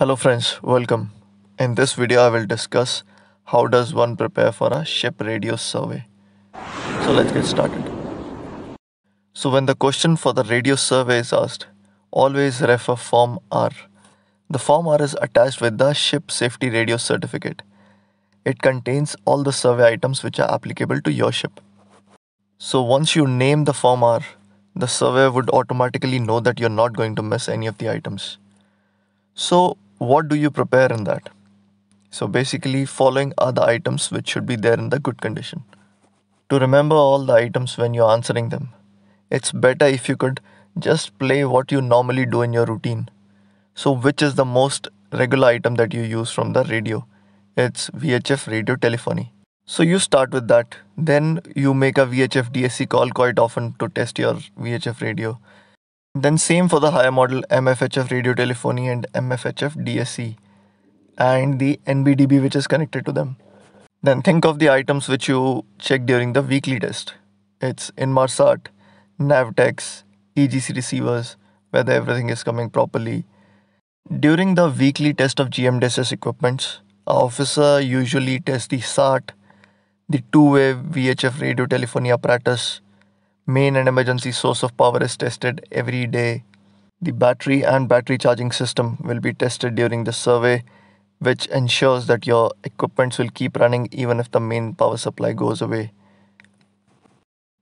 Hello friends, welcome. In this video I will discuss how does one prepare for a ship radio survey. So let's get started. So when the question for the radio survey is asked, always refer form R. The form R is attached with the ship safety radio certificate. It contains all the survey items which are applicable to your ship. So once you name the form R, the survey would automatically know that you're not going to miss any of the items. So what do you prepare in that? So basically following are the items which should be there in the good condition. To remember all the items when you're answering them, it's better if you could just play what you normally do in your routine. So which is the most regular item that you use from the radio? It's VHF radio telephony. So you start with that. Then you make a VHF DSC call quite often to test your VHF radio. Then same for the higher model MFHF radio telephony and MFHF DSC and the NBDB which is connected to them. Then think of the items which you check during the weekly test. It's Inmarsat, Navtex, EGC receivers, whether everything is coming properly. During the weekly test of GMDSS equipments, our officer usually tests the SAT, the two-way VHF radio telephony apparatus, Main and emergency source of power is tested every day. The battery and battery charging system will be tested during the survey, which ensures that your equipment will keep running even if the main power supply goes away.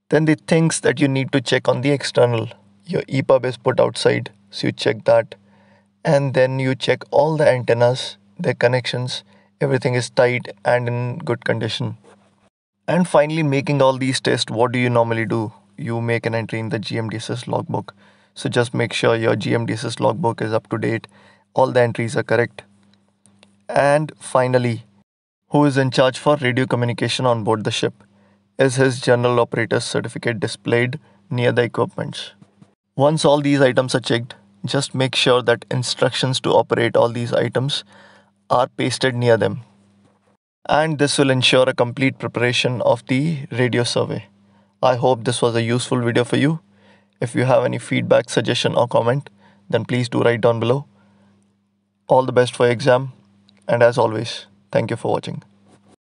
Then the things that you need to check on the external. Your EPUB is put outside, so you check that. And then you check all the antennas, their connections, everything is tight and in good condition. And finally, making all these tests, what do you normally do? you make an entry in the GMDSS logbook. So just make sure your GMDSS logbook is up to date, all the entries are correct. And finally, who is in charge for radio communication on board the ship? Is his general operator's certificate displayed near the equipment? Once all these items are checked, just make sure that instructions to operate all these items are pasted near them. And this will ensure a complete preparation of the radio survey. I hope this was a useful video for you. If you have any feedback, suggestion or comment, then please do write down below. All the best for exam and as always, thank you for watching.